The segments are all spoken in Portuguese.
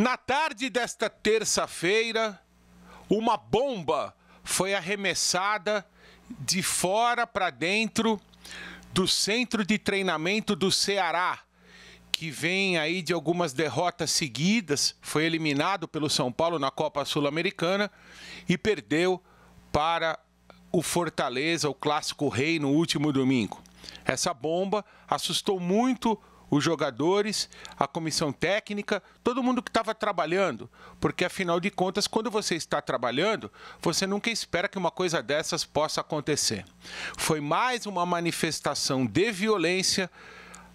Na tarde desta terça-feira, uma bomba foi arremessada de fora para dentro do centro de treinamento do Ceará, que vem aí de algumas derrotas seguidas, foi eliminado pelo São Paulo na Copa Sul-Americana e perdeu para o Fortaleza, o clássico rei no último domingo. Essa bomba assustou muito os jogadores, a comissão técnica, todo mundo que estava trabalhando, porque afinal de contas, quando você está trabalhando, você nunca espera que uma coisa dessas possa acontecer. Foi mais uma manifestação de violência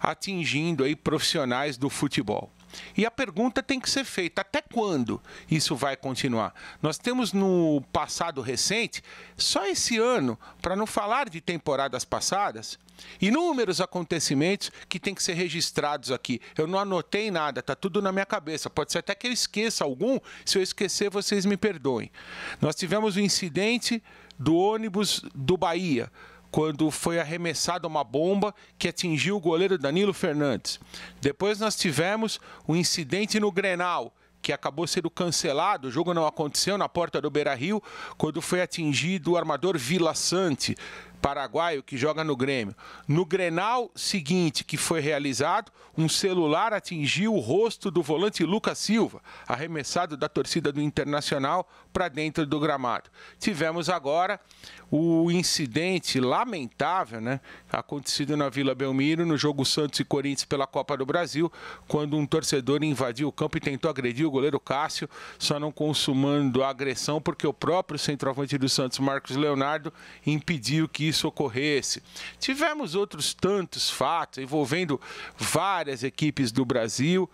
atingindo aí profissionais do futebol. E a pergunta tem que ser feita: até quando isso vai continuar? Nós temos no passado recente, só esse ano, para não falar de temporadas passadas, inúmeros acontecimentos que tem que ser registrados aqui. Eu não anotei nada, está tudo na minha cabeça. Pode ser até que eu esqueça algum. Se eu esquecer, vocês me perdoem. Nós tivemos o um incidente do ônibus do Bahia quando foi arremessada uma bomba que atingiu o goleiro Danilo Fernandes. Depois nós tivemos o um incidente no Grenal, que acabou sendo cancelado, o jogo não aconteceu na porta do Beira-Rio, quando foi atingido o armador Vila Sante paraguaio que joga no Grêmio. No Grenal seguinte, que foi realizado, um celular atingiu o rosto do volante Lucas Silva, arremessado da torcida do Internacional para dentro do gramado. Tivemos agora o incidente lamentável, né, acontecido na Vila Belmiro no jogo Santos e Corinthians pela Copa do Brasil, quando um torcedor invadiu o campo e tentou agredir o goleiro Cássio, só não consumando a agressão porque o próprio centroavante do Santos, Marcos Leonardo, impediu que isso ocorresse. Tivemos outros tantos fatos envolvendo várias equipes do Brasil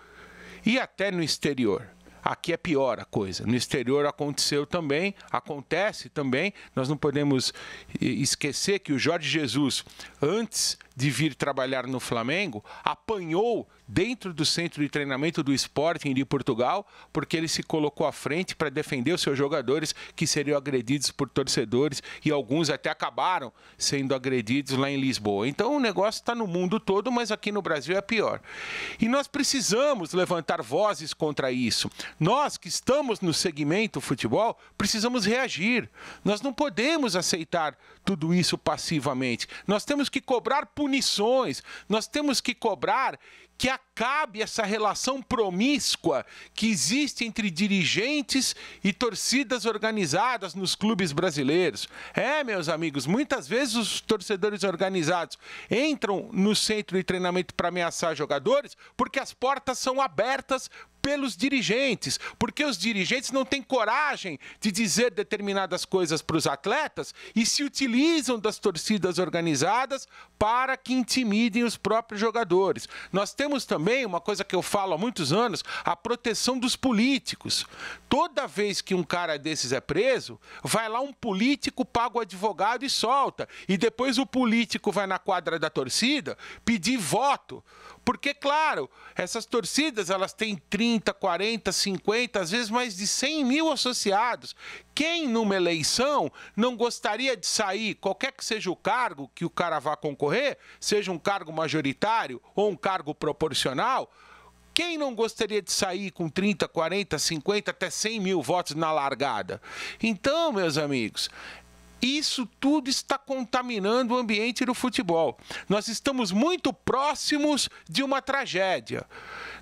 e até no exterior. Aqui é pior a coisa. No exterior aconteceu também, acontece também. Nós não podemos eh, esquecer que o Jorge Jesus, antes de vir trabalhar no Flamengo, apanhou dentro do centro de treinamento do Sporting de Portugal, porque ele se colocou à frente para defender os seus jogadores que seriam agredidos por torcedores e alguns até acabaram sendo agredidos lá em Lisboa. Então o negócio está no mundo todo, mas aqui no Brasil é pior. E nós precisamos levantar vozes contra isso. Nós que estamos no segmento futebol precisamos reagir. Nós não podemos aceitar tudo isso passivamente. Nós temos que cobrar punição punições, nós temos que cobrar que acabe essa relação promíscua que existe entre dirigentes e torcidas organizadas nos clubes brasileiros. É, meus amigos, muitas vezes os torcedores organizados entram no centro de treinamento para ameaçar jogadores porque as portas são abertas pelos dirigentes, porque os dirigentes não têm coragem de dizer determinadas coisas para os atletas e se utilizam das torcidas organizadas para que intimidem os próprios jogadores. Nós temos temos também, uma coisa que eu falo há muitos anos, a proteção dos políticos. Toda vez que um cara desses é preso, vai lá um político, paga o advogado e solta. E depois o político vai na quadra da torcida pedir voto porque, claro, essas torcidas elas têm 30, 40, 50, às vezes mais de 100 mil associados. Quem numa eleição não gostaria de sair, qualquer que seja o cargo que o cara vá concorrer, seja um cargo majoritário ou um cargo proporcional, quem não gostaria de sair com 30, 40, 50, até 100 mil votos na largada? Então, meus amigos, isso tudo está contaminando o ambiente do futebol. Nós estamos muito próximos de uma tragédia.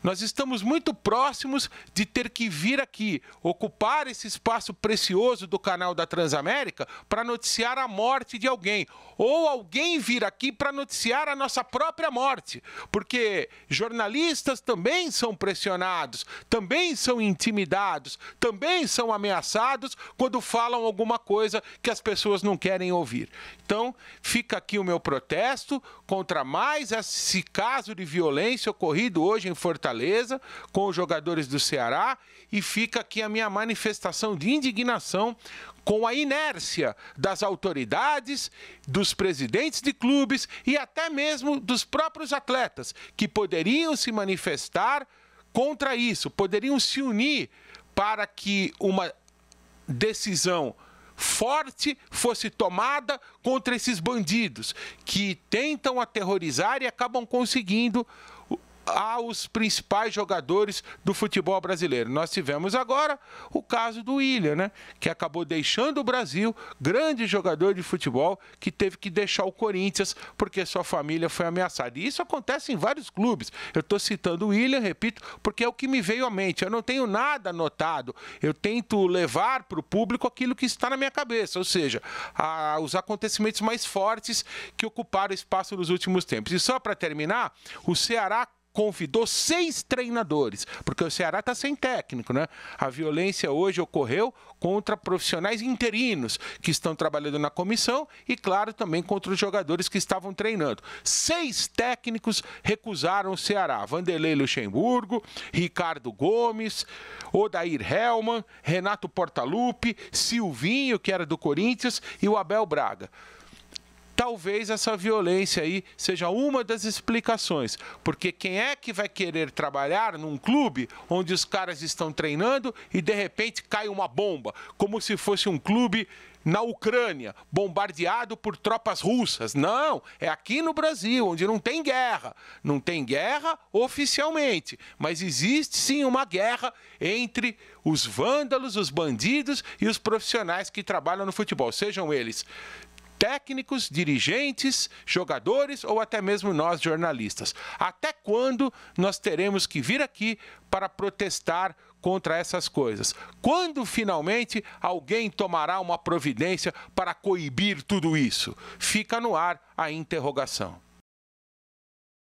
Nós estamos muito próximos de ter que vir aqui, ocupar esse espaço precioso do canal da Transamérica para noticiar a morte de alguém. Ou alguém vir aqui para noticiar a nossa própria morte. Porque jornalistas também são pressionados, também são intimidados, também são ameaçados quando falam alguma coisa que as pessoas não querem ouvir. Então, fica aqui o meu protesto contra mais esse caso de violência ocorrido hoje em Fortaleza Fortaleza, com os jogadores do Ceará, e fica aqui a minha manifestação de indignação com a inércia das autoridades, dos presidentes de clubes e até mesmo dos próprios atletas, que poderiam se manifestar contra isso, poderiam se unir para que uma decisão forte fosse tomada contra esses bandidos que tentam aterrorizar e acabam conseguindo aos principais jogadores do futebol brasileiro. Nós tivemos agora o caso do William, né? Que acabou deixando o Brasil, grande jogador de futebol, que teve que deixar o Corinthians porque sua família foi ameaçada. E isso acontece em vários clubes. Eu estou citando o William, repito, porque é o que me veio à mente. Eu não tenho nada anotado. Eu tento levar para o público aquilo que está na minha cabeça, ou seja, a, os acontecimentos mais fortes que ocuparam espaço nos últimos tempos. E só para terminar, o Ceará convidou seis treinadores, porque o Ceará está sem técnico, né? A violência hoje ocorreu contra profissionais interinos que estão trabalhando na comissão e, claro, também contra os jogadores que estavam treinando. Seis técnicos recusaram o Ceará: Vanderlei Luxemburgo, Ricardo Gomes, Odair Hellman, Renato Portaluppi, Silvinho, que era do Corinthians, e o Abel Braga. Talvez essa violência aí seja uma das explicações, porque quem é que vai querer trabalhar num clube onde os caras estão treinando e de repente cai uma bomba, como se fosse um clube na Ucrânia, bombardeado por tropas russas. Não, é aqui no Brasil, onde não tem guerra. Não tem guerra oficialmente, mas existe sim uma guerra entre os vândalos, os bandidos e os profissionais que trabalham no futebol, sejam eles técnicos, dirigentes, jogadores ou até mesmo nós jornalistas. Até quando nós teremos que vir aqui para protestar contra essas coisas? Quando finalmente alguém tomará uma providência para coibir tudo isso? Fica no ar a interrogação.